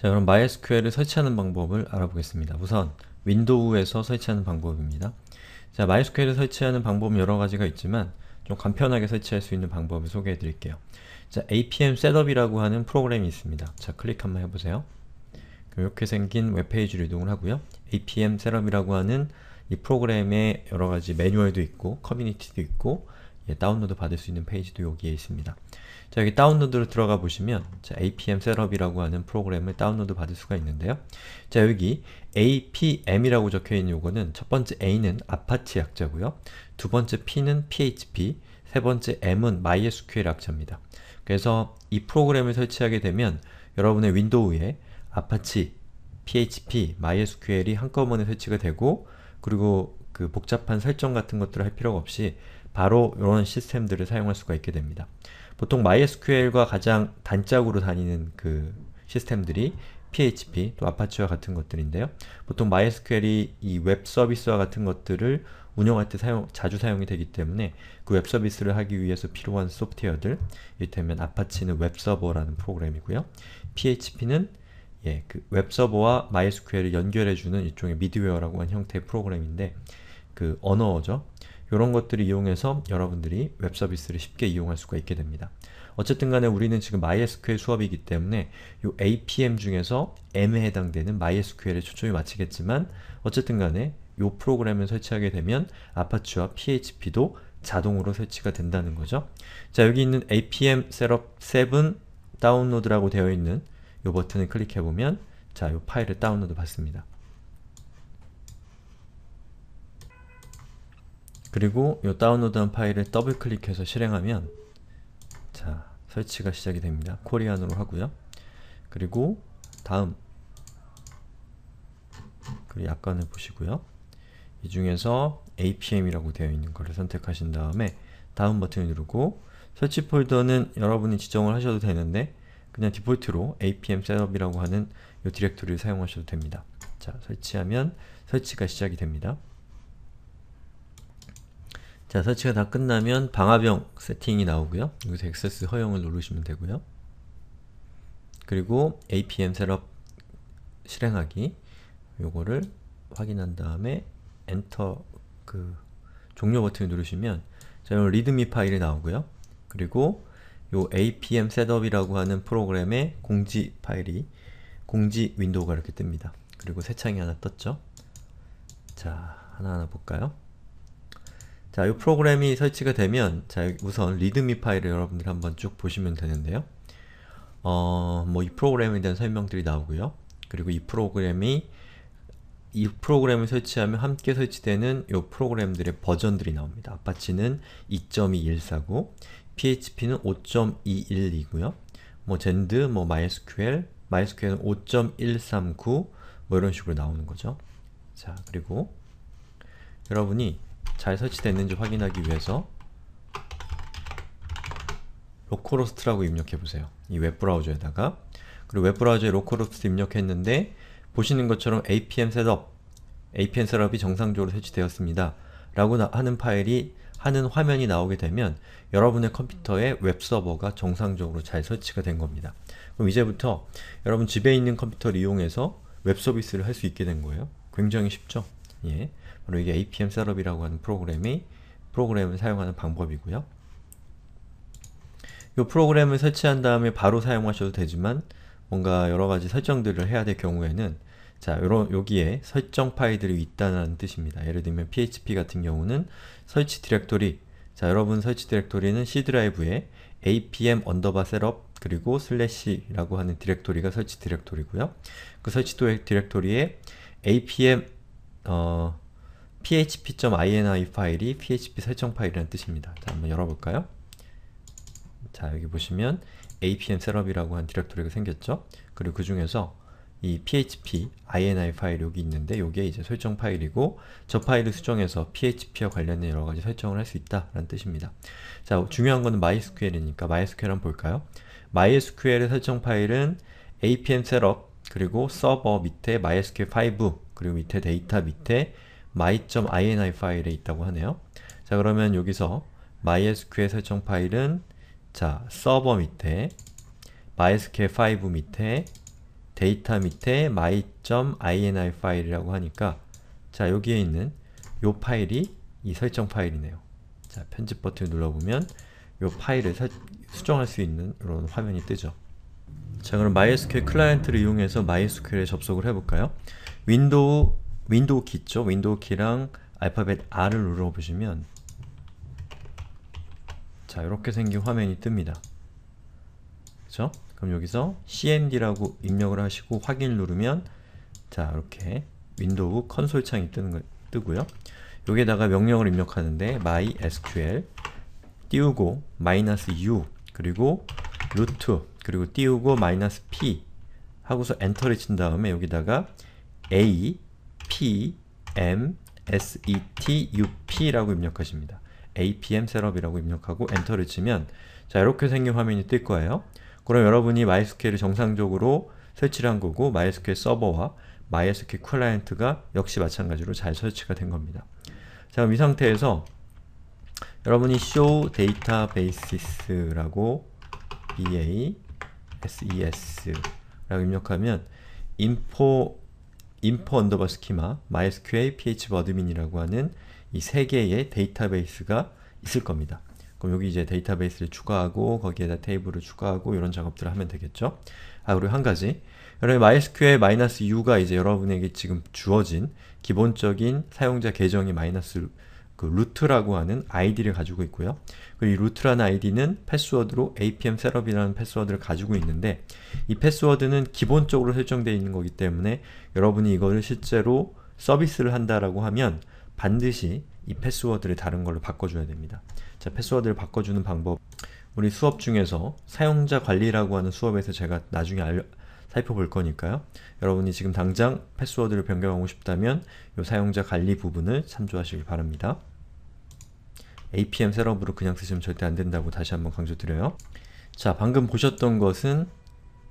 자 그럼 MySQL을 설치하는 방법을 알아보겠습니다. 우선 윈도우에서 설치하는 방법입니다. 자 MySQL을 설치하는 방법은 여러가지가 있지만 좀 간편하게 설치할 수 있는 방법을 소개해 드릴게요. 자 apm setup이라고 하는 프로그램이 있습니다. 자 클릭 한번 해보세요. 그럼 이렇게 생긴 웹페이지를 이동을 하고요. apm setup이라고 하는 이 프로그램에 여러가지 매뉴얼도 있고 커뮤니티도 있고 예, 다운로드 받을 수 있는 페이지도 여기에 있습니다. 자 여기 다운로드로 들어가 보시면 APM 셋업이라고 하는 프로그램을 다운로드 받을 수가 있는데요. 자 여기 APM이라고 적혀있는 요거는 첫 번째 A는 아파치 약자고요. 두 번째 P는 PHP, 세 번째 M은 MySQL 약자입니다. 그래서 이 프로그램을 설치하게 되면 여러분의 윈도우에 아파치, PHP, MySQL이 한꺼번에 설치가 되고 그리고 그 복잡한 설정 같은 것들을 할 필요가 없이 바로 이런 시스템들을 사용할 수가 있게 됩니다. 보통 MySQL과 가장 단짝으로 다니는 그 시스템들이 PHP, 또 아파치와 같은 것들인데요. 보통 MySQL이 이 웹 서비스와 같은 것들을 운영할 때 사용, 자주 사용이 되기 때문에 그 웹 서비스를 하기 위해서 필요한 소프트웨어들 이를테면 아파치는 웹 서버라는 프로그램이고요. PHP는 예, 그 웹 서버와 MySQL을 연결해주는 일종의 미드웨어라고 하는 형태의 프로그램인데 그 언어죠. 이런 것들을 이용해서 여러분들이 웹 서비스를 쉽게 이용할 수가 있게 됩니다. 어쨌든 간에 우리는 지금 MySQL 수업이기 때문에 이 APM 중에서 M에 해당되는 MySQL에 초점이 맞추겠지만 어쨌든 간에 이 프로그램을 설치하게 되면 아파치와 PHP도 자동으로 설치가 된다는 거죠. 자 여기 있는 APM Setup 7 다운로드라고 되어 있는 이 버튼을 클릭해보면 자, 이 파일을 다운로드 받습니다. 그리고 이 다운로드한 파일을 더블 클릭해서 실행하면 자 설치가 시작이 됩니다. 코리안으로 하고요. 그리고 다음 그리고 약관을 보시고요. 이 중에서 APM이라고 되어 있는 것을 선택하신 다음에 다음 버튼을 누르고 설치 폴더는 여러분이 지정을 하셔도 되는데 그냥 디폴트로 apm setup이라고 하는 이 디렉토리를 사용하셔도 됩니다. 자, 설치하면 설치가 시작이 됩니다. 자, 설치가 다 끝나면 방화벽 세팅이 나오고요. 여기서 액세스 허용을 누르시면 되고요. 그리고 apm 셋업 실행하기 요거를 확인한 다음에 엔터 그 종료 버튼을 누르시면 자, 요 리드미 파일이 나오고요. 그리고 요 apm 셋업이라고 하는 프로그램의 공지 파일이 공지 윈도우가 이렇게 뜹니다. 그리고 새 창이 하나 떴죠. 자, 하나하나 볼까요? 자, 이 프로그램이 설치가 되면 자, 우선 리드미 파일을 여러분들 한번 쭉 보시면 되는데요. 어, 뭐 이 프로그램에 대한 설명들이 나오고요. 그리고 이 프로그램이 이 프로그램을 설치하면 함께 설치되는 이 프로그램들의 버전들이 나옵니다. 아파치는 2 2 1 4 PHP는 5.212고요. 뭐 젠드, 뭐 MySQL, MySQL은 5.139뭐 이런 식으로 나오는 거죠. 자, 그리고 여러분이 잘 설치됐는지 확인하기 위해서 로컬호스트라고 입력해보세요. 이 웹브라우저에다가 그리고 웹브라우저에 로컬호스트 입력했는데 보시는 것처럼 apm 셋업 apm 셋업이 정상적으로 설치되었습니다. 라고 하는 파일이 하는 화면이 나오게 되면 여러분의 컴퓨터에 웹서버가 정상적으로 잘 설치가 된 겁니다. 그럼 이제부터 여러분 집에 있는 컴퓨터를 이용해서 웹서비스를 할 수 있게 된 거예요. 굉장히 쉽죠? 예, 바로 이게 APM s e t u p 이라고 하는 프로그램이 프로그램을 사용하는 방법이고요. 이 프로그램을 설치한 다음에 바로 사용하셔도 되지만 뭔가 여러가지 설정들을 해야 될 경우에는 자, 요런, 여기에 설정 파일들이 있다는 뜻입니다. 예를 들면 php 같은 경우는 설치 디렉토리 자, 여러분 설치 디렉토리는 C 드라이브에 apm 언더바 셋업 그리고 슬래시라고 하는 디렉토리가 설치 디렉토리고요. 그 설치 디렉토리에 apm 어, php.ini 파일이 php 설정 파일이라는 뜻입니다. 자, 한번 열어볼까요? 자, 여기 보시면 apm setup이라고 한 디렉토리가 생겼죠? 그리고 그 중에서 이 php ini 파일 여기 있는데 이게 이제 설정 파일이고 저 파일을 수정해서 php와 관련된 여러가지 설정을 할 수 있다라는 뜻입니다. 자 중요한 거는 MySQL이니까 MySQL 한번 볼까요? MySQL의 설정 파일은 apm setup 그리고 서버 밑에 MySQL5 그리고 밑에 데이터 밑에 my.ini 파일에 있다고 하네요. 자 그러면 여기서 mysql 설정 파일은 자 서버 밑에 mysql5 밑에 데이터 밑에 my.ini 파일이라고 하니까 자 여기에 있는 요 파일이 이 설정 파일이네요. 자 편집 버튼을 눌러보면 요 파일을 사, 수정할 수 있는 이런 화면이 뜨죠. 자 그럼 MySQL 클라이언트를 이용해서 MySQL에 접속을 해볼까요? 윈도우 윈도우 키 있죠? 윈도우 키랑 알파벳 R을 눌러보시면 자 이렇게 생긴 화면이 뜹니다. 그쵸? 그럼 여기서 cmd라고 입력을 하시고 확인을 누르면 자 이렇게 윈도우 컨솔 창이 뜨는 거, 뜨고요. 여기에다가 명령을 입력하는데 mysql 띄우고 마이너스 u 그리고 루트 그리고 띄우고 마이너스 p 하고서 엔터를 친 다음에 여기다가 A, P, M, S, E, T, U, P라고 입력하십니다. APM 셋업이라고 입력하고 엔터를 치면 자 이렇게 생긴 화면이 뜰 거예요. 그럼 여러분이 MySQL을 정상적으로 설치를 한 거고 MySQL 서버와 MySQL 클라이언트가 역시 마찬가지로 잘 설치가 된 겁니다. 자 그럼 이 상태에서 여러분이 show databases라고 ba ses 라고 입력하면 info 인포 언더바 스키마, MySQL, ph버드민이라고 하는 이 세 개의 데이터베이스가 있을 겁니다. 그럼 여기 이제 데이터베이스를 추가하고 거기에다 테이블을 추가하고 이런 작업들을 하면 되겠죠. 아 그리고 한 가지 여러분 MySQL U가 이제 여러분에게 지금 주어진 기본적인 사용자 계정이 마이너스 그 루트라고 하는 아이디를 가지고 있고요. 그리고 이 루트라는 아이디는 패스워드로 apm setup이라는 패스워드를 가지고 있는데 이 패스워드는 기본적으로 설정되어 있는 거기 때문에 여러분이 이거를 실제로 서비스를 한다라고 하면 반드시 이 패스워드를 다른 걸로 바꿔줘야 됩니다. 자, 패스워드를 바꿔주는 방법 우리 수업 중에서 사용자 관리라고 하는 수업에서 제가 나중에 알려, 살펴볼 거니까요. 여러분이 지금 당장 패스워드를 변경하고 싶다면 이 사용자 관리 부분을 참조하시길 바랍니다. apm 셋업으로 그냥 쓰시면 절대 안된다고 다시 한번 강조드려요. 자, 방금 보셨던 것은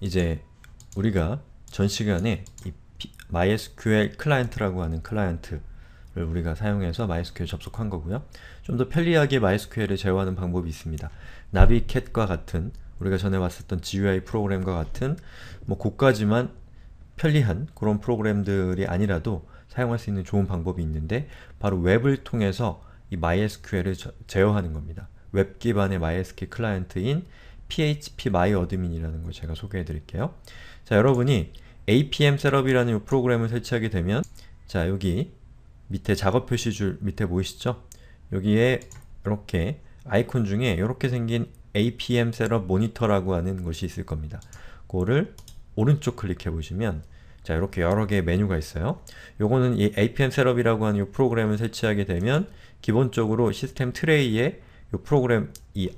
이제 우리가 전 시간에 이 MySQL 클라이언트라고 하는 클라이언트를 우리가 사용해서 MySQL 접속한 거고요. 좀 더 편리하게 MySQL을 제어하는 방법이 있습니다. 나비캣과 같은 우리가 전에 봤었던 GUI 프로그램과 같은 뭐 고가지만 편리한 그런 프로그램들이 아니라도 사용할 수 있는 좋은 방법이 있는데 바로 웹을 통해서 이 MySQL을 제어하는 겁니다. 웹 기반의 MySQL 클라이언트인 PHP MyAdmin이라는 걸 제가 소개해 드릴게요. 자, 여러분이 APM s e t u p 이라는 프로그램을 설치하게 되면 자, 여기 밑에 작업 표시줄 밑에 보이시죠? 뭐 여기에 이렇게 아이콘 중에 이렇게 생긴 APM 셋업 모니터라고 하는 것이 있을 겁니다. 그거를 오른쪽 클릭해 보시면 자 이렇게 여러 개의 메뉴가 있어요. 요거는 이 APM 셋업이라고 하는 이 프로그램을 설치하게 되면 기본적으로 시스템 트레이에 이 프로그램 이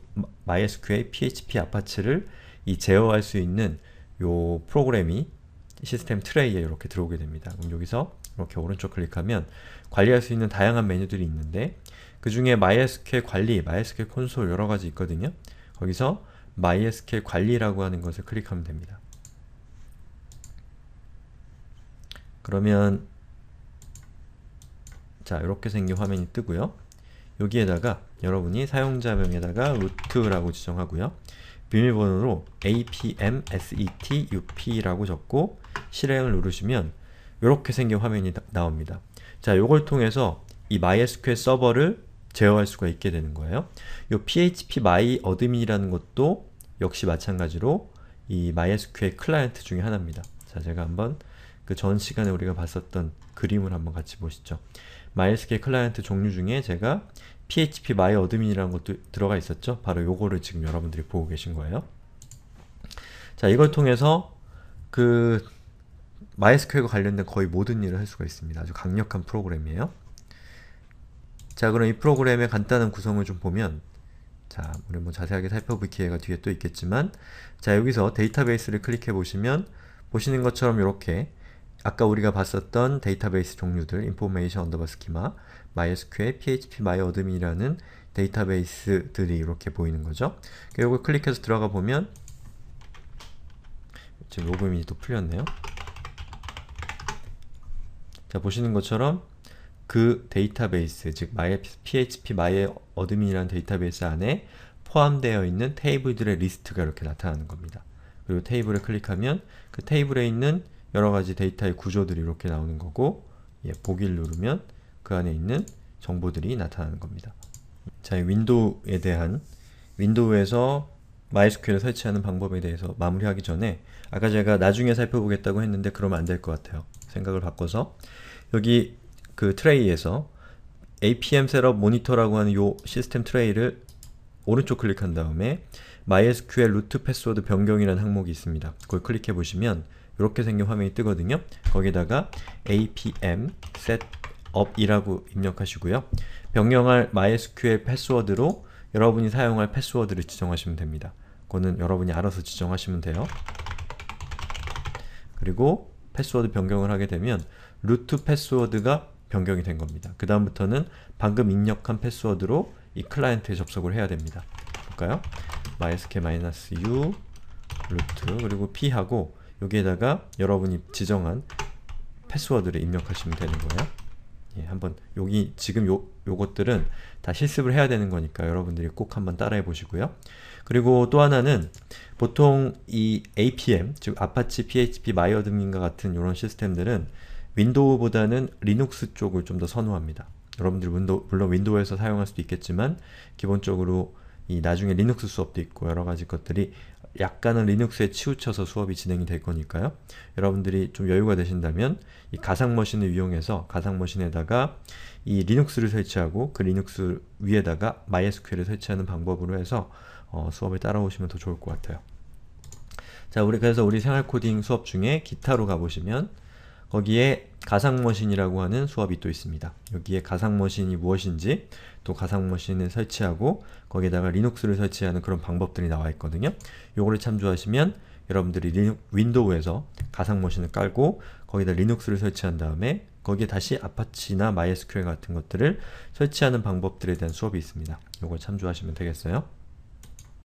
MySQL PHP 아파치를 이 제어할 수 있는 요 프로그램이 시스템 트레이에 이렇게 들어오게 됩니다. 그럼 여기서 이렇게 오른쪽 클릭하면 관리할 수 있는 다양한 메뉴들이 있는데 그 중에 MySQL 관리, MySQL 콘솔 여러 가지 있거든요. 거기서 MySQL 관리라고 하는 것을 클릭하면 됩니다. 그러면 자 이렇게 생긴 화면이 뜨고요. 여기에다가 여러분이 사용자명에다가 루트라고 지정하고요. 비밀번호로 apmsetup라고 적고 실행을 누르시면 이렇게 생긴 화면이 나, 옵니다 자, 요걸 통해서 이 MySQL 서버를 제어할 수가 있게 되는 거예요. 이 php my admin이라는 것도 역시 마찬가지로 이 MySQL 클라이언트 중에 하나입니다. 자, 제가 한번 그 전 시간에 우리가 봤었던 그림을 한번 같이 보시죠. MySQL 클라이언트 종류 중에 제가 php my admin이라는 것도 들어가 있었죠? 바로 요거를 지금 여러분들이 보고 계신 거예요. 자, 이걸 통해서 그 MySQL과 관련된 거의 모든 일을 할 수가 있습니다. 아주 강력한 프로그램이에요. 자 그럼 이 프로그램의 간단한 구성을 좀 보면 자, 우리 뭐 자세하게 살펴볼 기회가 뒤에 또 있겠지만 자, 여기서 데이터베이스를 클릭해 보시면 보시는 것처럼 이렇게 아까 우리가 봤었던 데이터베이스 종류들 information underbar schema, mysql, php, myaddmin이라는 데이터베이스들이 이렇게 보이는 거죠. 이걸 클릭해서 들어가 보면 지금 로그인이 또 풀렸네요. 자, 보시는 것처럼 그 데이터베이스, 즉 PHP 마이 어드민이라는 데이터베이스 안에 포함되어 있는 테이블들의 리스트가 이렇게 나타나는 겁니다. 그리고 테이블을 클릭하면 그 테이블에 있는 여러 가지 데이터의 구조들이 이렇게 나오는 거고 예, 보기를 누르면 그 안에 있는 정보들이 나타나는 겁니다. 자, 윈도우에 대한 윈도우에서 MySQL을 설치하는 방법에 대해서 마무리하기 전에 아까 제가 나중에 살펴보겠다고 했는데 그러면 안 될 것 같아요. 생각을 바꿔서 여기 그 트레이에서 APM Setup m o n i t o r 라고 하는 요 시스템 트레이를 오른쪽 클릭한 다음에 MySQL 루트 패스워드 변경이라는 항목이 있습니다. 그걸 클릭해 보시면 이렇게 생긴 화면이 뜨거든요. 거기다가 apm setup이라고 입력하시고요. 변경할 MySQL 패스워드로 여러분이 사용할 패스워드를 지정하시면 됩니다. 그거는 여러분이 알아서 지정하시면 돼요. 그리고 패스워드 변경을 하게 되면 루트 패스워드가 변경이 된 겁니다. 그 다음부터는 방금 입력한 패스워드로 이 클라이언트에 접속을 해야 됩니다. 볼까요? mysk-u 루트 그리고 p하고 여기에다가 여러분이 지정한 패스워드를 입력하시면 되는 거예요. 예, 한번 여기 지금 요, 요것들은 다 실습을 해야 되는 거니까 여러분들이 꼭 한번 따라해 보시고요. 그리고 또 하나는 보통 이 APM, 즉 아파치, PHP, 마이어드민과 같은 이런 시스템들은 윈도우보다는 리눅스 쪽을 좀 더 선호합니다. 여러분들 윈도 물론 윈도우에서 사용할 수도 있겠지만 기본적으로 이 나중에 리눅스 수업도 있고 여러가지 것들이 약간은 리눅스에 치우쳐서 수업이 진행이 될 거니까요. 여러분들이 좀 여유가 되신다면 이 가상머신을 이용해서 가상머신에다가 이 리눅스를 설치하고 그 리눅스 위에다가 MySQL을 설치하는 방법으로 해서 어, 수업에 따라오시면 더 좋을 것 같아요. 자, 우리 그래서 우리 생활코딩 수업 중에 기타로 가보시면 거기에 가상머신이라고 하는 수업이 또 있습니다. 여기에 가상머신이 무엇인지 또 가상머신을 설치하고 거기에다가 리눅스를 설치하는 그런 방법들이 나와 있거든요. 요거를 참조하시면 여러분들이 리눅, 윈도우에서 가상머신을 깔고 거기다 리눅스를 설치한 다음에 거기에 다시 아파치나 MySQL 같은 것들을 설치하는 방법들에 대한 수업이 있습니다. 요걸 참조하시면 되겠어요.